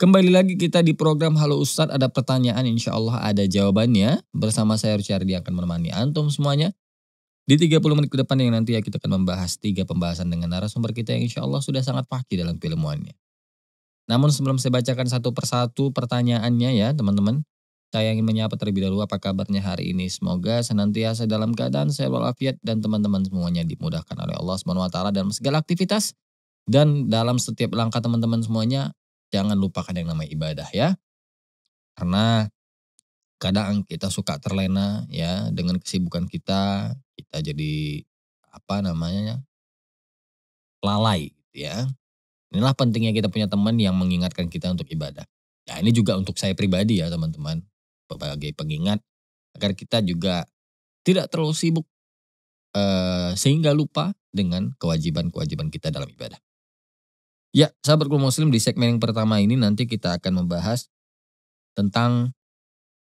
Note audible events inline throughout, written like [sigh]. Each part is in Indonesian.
Kembali lagi kita di program Halo Ustadz ada pertanyaan insya Allah ada jawabannya. Bersama saya dia akan menemani Antum semuanya. Di 30 menit ke depan yang nanti ya kita akan membahas tiga pembahasan dengan narasumber kita yang insya Allah sudah sangat pahki dalam keilmuannya. Namun sebelum saya bacakan satu persatu pertanyaannya ya teman-teman. Saya ingin menyapa terlebih dahulu apa kabarnya hari ini. Semoga senantiasa dalam keadaan saya walafiat dan teman-teman semuanya dimudahkan oleh Allah SWT dalam segala aktivitas dan dalam setiap langkah teman-teman semuanya jangan lupakan yang namanya ibadah ya. Karena kadang kita suka terlena ya dengan kesibukan kita, kita jadi apa namanya lalai gitu, ya. Inilah pentingnya kita punya teman yang mengingatkan kita untuk ibadah. Ya ini juga untuk saya pribadi ya teman-teman. Sebagai pengingat agar kita juga tidak terlalu sibuk eh, sehingga lupa dengan kewajiban-kewajiban kita dalam ibadah. Ya, sahabat kaum muslim di segmen yang pertama ini nanti kita akan membahas tentang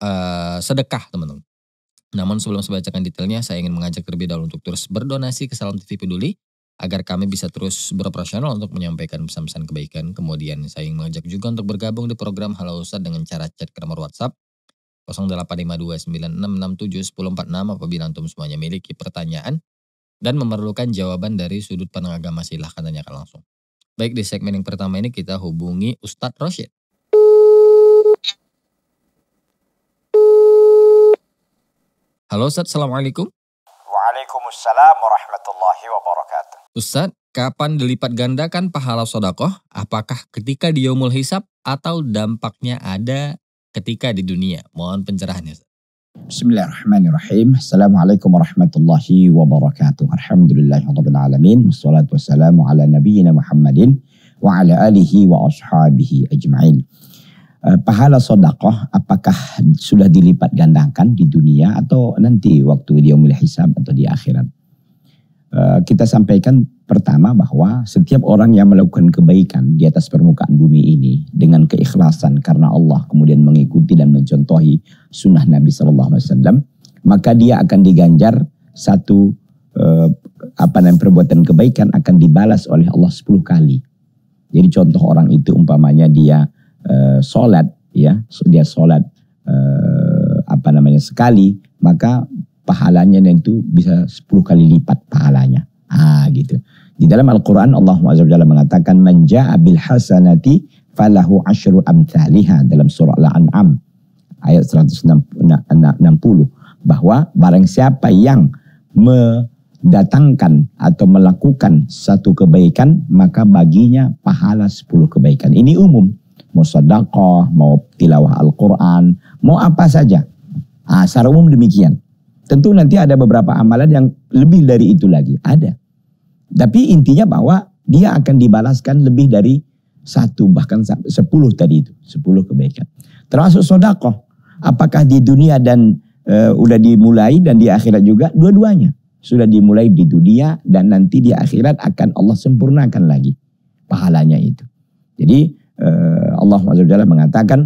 uh, sedekah teman-teman. Namun sebelum saya bacakan detailnya, saya ingin mengajak terlebih dahulu untuk terus berdonasi ke Salam TV Peduli agar kami bisa terus beroperasional untuk menyampaikan pesan-pesan kebaikan. Kemudian saya ingin mengajak juga untuk bergabung di program Halo Ustaz dengan cara chat ke nomor WhatsApp 085296671046 apabila antum semuanya memiliki pertanyaan dan memerlukan jawaban dari sudut pandang agama silahkan tanyakan langsung. Baik di segmen yang pertama ini kita hubungi Ustadz Rosyid. Halo Ustadz, Assalamualaikum. Waalaikumsalam warahmatullahi wabarakatuh. Ustadz, kapan dilipat gandakan pahala sodakoh? Apakah ketika di Yomul Hisab atau dampaknya ada ketika di dunia? Mohon pencerahannya. Bismillahirrahmanirrahim. Assalamualaikum warahmatullahi wabarakatuh. Alhamdulillahirabbil alamin. Wassalatu wassalamu ala nabiyyina Muhammadin wa ala alihi wa ashabihi ajmain. Eh, pahala sodakoh apakah sudah dilipat gandakan di dunia atau nanti waktu dia mulai hisab atau di akhirat? Eh, kita sampaikan pertama bahwa setiap orang yang melakukan kebaikan di atas permukaan bumi ini dengan keikhlasan karena Allah kemudian mengikuti dan mencontohi sunnah Nabi Shallallahu Alaihi Wasallam maka dia akan diganjar satu eh, apa namanya perbuatan kebaikan akan dibalas oleh Allah 10 kali. Jadi contoh orang itu umpamanya dia eh, sholat ya dia sholat eh, apa namanya sekali maka pahalanya dan itu bisa 10 kali lipat pahalanya. Ah gitu. Di dalam Al-Quran Allah Azza mengatakan manja abil hasanati falahu asyru amthaliha dalam surah Al-An'am ayat 160 bahwa barang siapa yang mendatangkan atau melakukan satu kebaikan maka baginya pahala 10 kebaikan. Ini umum. Mau sedekah, mau tilawah Al-Quran, mau apa saja. Ah, secara umum demikian. Tentu nanti ada beberapa amalan yang lebih dari itu lagi. Ada. Tapi intinya bahwa dia akan dibalaskan lebih dari satu bahkan sepuluh tadi itu. Sepuluh kebaikan. Termasuk sodakoh. Apakah di dunia dan e, udah dimulai dan di akhirat juga dua-duanya. Sudah dimulai di dunia dan nanti di akhirat akan Allah sempurnakan lagi pahalanya itu. Jadi e, Allah SWT mengatakan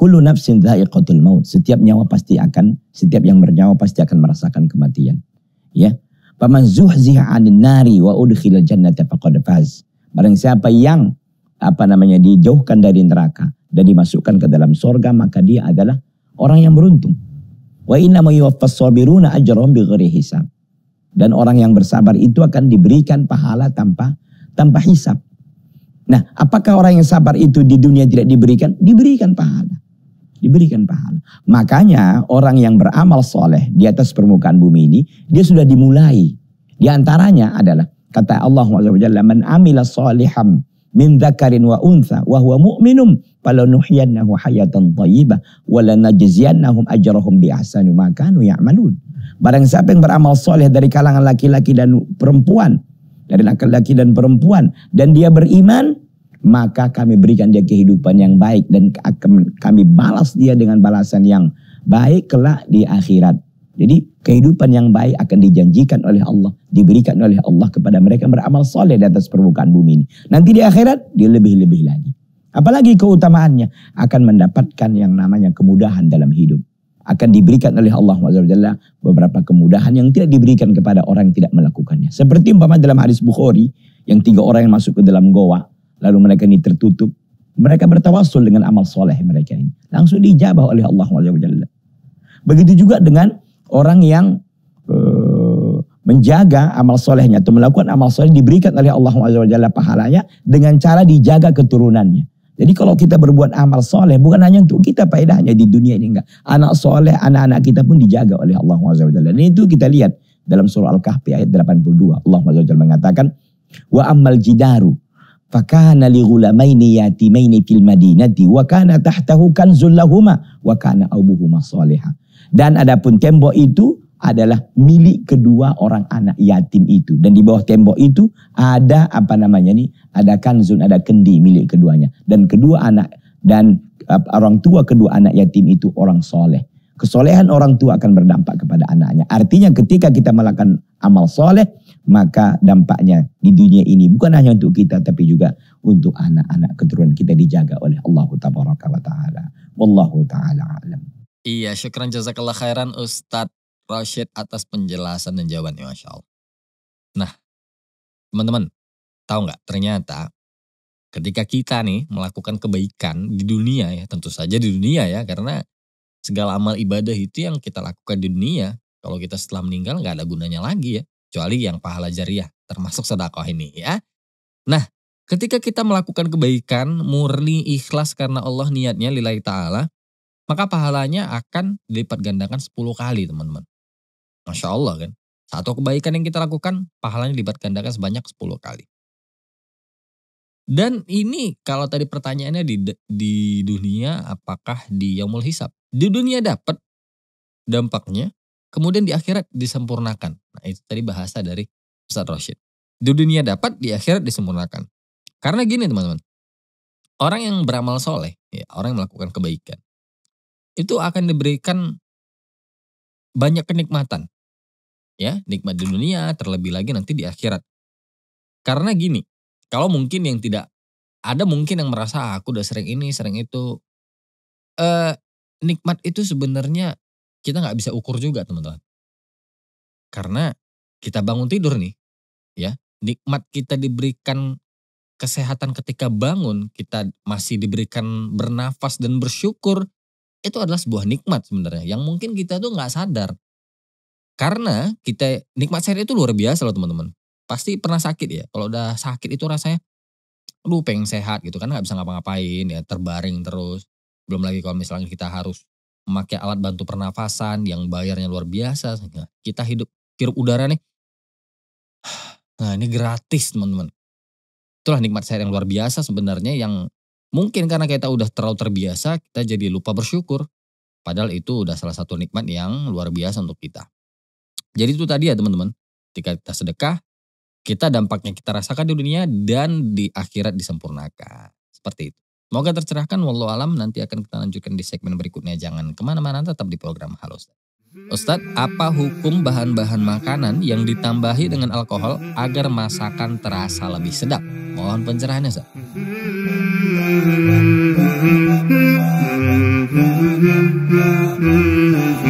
Kullu nafsin dha'iqatul maut. Setiap nyawa pasti akan, setiap yang bernyawa pasti akan merasakan kematian. Ya. Paman zuhziha anin nari wa udkhilal jannata faqad faz. Barang siapa yang apa namanya dijauhkan dari neraka dan dimasukkan ke dalam sorga maka dia adalah orang yang beruntung. Wa inna yuwaffas sabiruna ajrahum bighairi hisab. Dan orang yang bersabar itu akan diberikan pahala tanpa tanpa hisab. Nah, apakah orang yang sabar itu di dunia tidak diberikan? Diberikan pahala diberikan pahala. Makanya orang yang beramal soleh di atas permukaan bumi ini, dia sudah dimulai. Di antaranya adalah kata Allah swt "Man amila soleham min zakarin wa untha wa huwa mu'minum falanuhyiyannahu hayatan tayyibah wa lanajziyannahum ajrahum bi ahsani makanu ya'malun." Barang siapa yang beramal soleh dari kalangan laki-laki dan perempuan, dari laki-laki dan perempuan dan dia beriman, maka kami berikan dia kehidupan yang baik dan kami balas dia dengan balasan yang baik kelak di akhirat. Jadi kehidupan yang baik akan dijanjikan oleh Allah, diberikan oleh Allah kepada mereka yang beramal soleh di atas permukaan bumi ini. Nanti di akhirat dia lebih-lebih lagi. Apalagi keutamaannya akan mendapatkan yang namanya kemudahan dalam hidup. Akan diberikan oleh Allah SWT beberapa kemudahan yang tidak diberikan kepada orang yang tidak melakukannya. Seperti umpama dalam hadis Bukhari yang tiga orang yang masuk ke dalam goa Lalu mereka ini tertutup. Mereka bertawasul dengan amal soleh mereka ini. Langsung dijabah oleh Allah Jalla. Begitu juga dengan orang yang eh, menjaga amal solehnya atau melakukan amal soleh diberikan oleh Allah Jalla pahalanya dengan cara dijaga keturunannya. Jadi kalau kita berbuat amal soleh bukan hanya untuk kita faedahnya di dunia ini enggak. Anak soleh, anak-anak kita pun dijaga oleh Allah SWT. Dan itu kita lihat dalam surah Al-Kahfi ayat 82. Allah SWT mengatakan, Wa ammal jidaru Fakana li ghulamaini yatimaini fil madinati wa kana tahtahu kanzul lahuma wa Dan adapun tembok itu adalah milik kedua orang anak yatim itu dan di bawah tembok itu ada apa namanya nih ada kanzun ada kendi milik keduanya dan kedua anak dan orang tua kedua anak yatim itu orang soleh kesolehan orang tua akan berdampak kepada anaknya artinya ketika kita melakukan amal soleh maka dampaknya di dunia ini bukan hanya untuk kita tapi juga untuk anak-anak keturunan kita dijaga oleh Allah tabaraka wa taala. Wallahu taala alam. Iya, syukran jazakallah khairan Ustadz Rashid atas penjelasan dan jawabannya Masya Allah. Nah, teman-teman, tahu nggak ternyata ketika kita nih melakukan kebaikan di dunia ya, tentu saja di dunia ya, karena segala amal ibadah itu yang kita lakukan di dunia, kalau kita setelah meninggal nggak ada gunanya lagi ya kecuali yang pahala jariah, termasuk sedekah ini ya. Nah, ketika kita melakukan kebaikan murni ikhlas karena Allah niatnya lillahi ta'ala, maka pahalanya akan dilipat gandakan 10 kali teman-teman. Masya Allah kan. Satu kebaikan yang kita lakukan, pahalanya dilipat gandakan sebanyak 10 kali. Dan ini kalau tadi pertanyaannya di, di dunia apakah di Yaumul Hisab? Di dunia dapat dampaknya, kemudian di akhirat disempurnakan. Nah, itu tadi bahasa dari Ustaz Rashid. Di dunia dapat, di akhirat disempurnakan. Karena gini teman-teman, orang yang beramal soleh, ya, orang yang melakukan kebaikan, itu akan diberikan banyak kenikmatan. Ya, nikmat di dunia, terlebih lagi nanti di akhirat. Karena gini, kalau mungkin yang tidak, ada mungkin yang merasa ah, aku udah sering ini, sering itu. Eh, nikmat itu sebenarnya kita nggak bisa ukur juga teman-teman. Karena kita bangun tidur nih, ya nikmat kita diberikan kesehatan ketika bangun, kita masih diberikan bernafas dan bersyukur, itu adalah sebuah nikmat sebenarnya yang mungkin kita tuh nggak sadar. Karena kita nikmat sehat itu luar biasa loh teman-teman. Pasti pernah sakit ya. Kalau udah sakit itu rasanya lu pengen sehat gitu kan nggak bisa ngapa-ngapain ya terbaring terus. Belum lagi kalau misalnya kita harus memakai alat bantu pernafasan yang bayarnya luar biasa. Kita hidup hirup udara nih. [sighs] Nah ini gratis teman-teman. Itulah nikmat saya yang luar biasa sebenarnya yang mungkin karena kita udah terlalu terbiasa kita jadi lupa bersyukur. Padahal itu udah salah satu nikmat yang luar biasa untuk kita. Jadi itu tadi ya teman-teman. Ketika kita sedekah, kita dampaknya kita rasakan di dunia dan di akhirat disempurnakan. Seperti itu. Semoga tercerahkan walau alam nanti akan kita lanjutkan di segmen berikutnya. Jangan kemana-mana tetap di program Halus. Ustadz, apa hukum bahan-bahan makanan yang ditambahi dengan alkohol agar masakan terasa lebih sedap? Mohon pencerahannya, Ustadz. mm [laughs]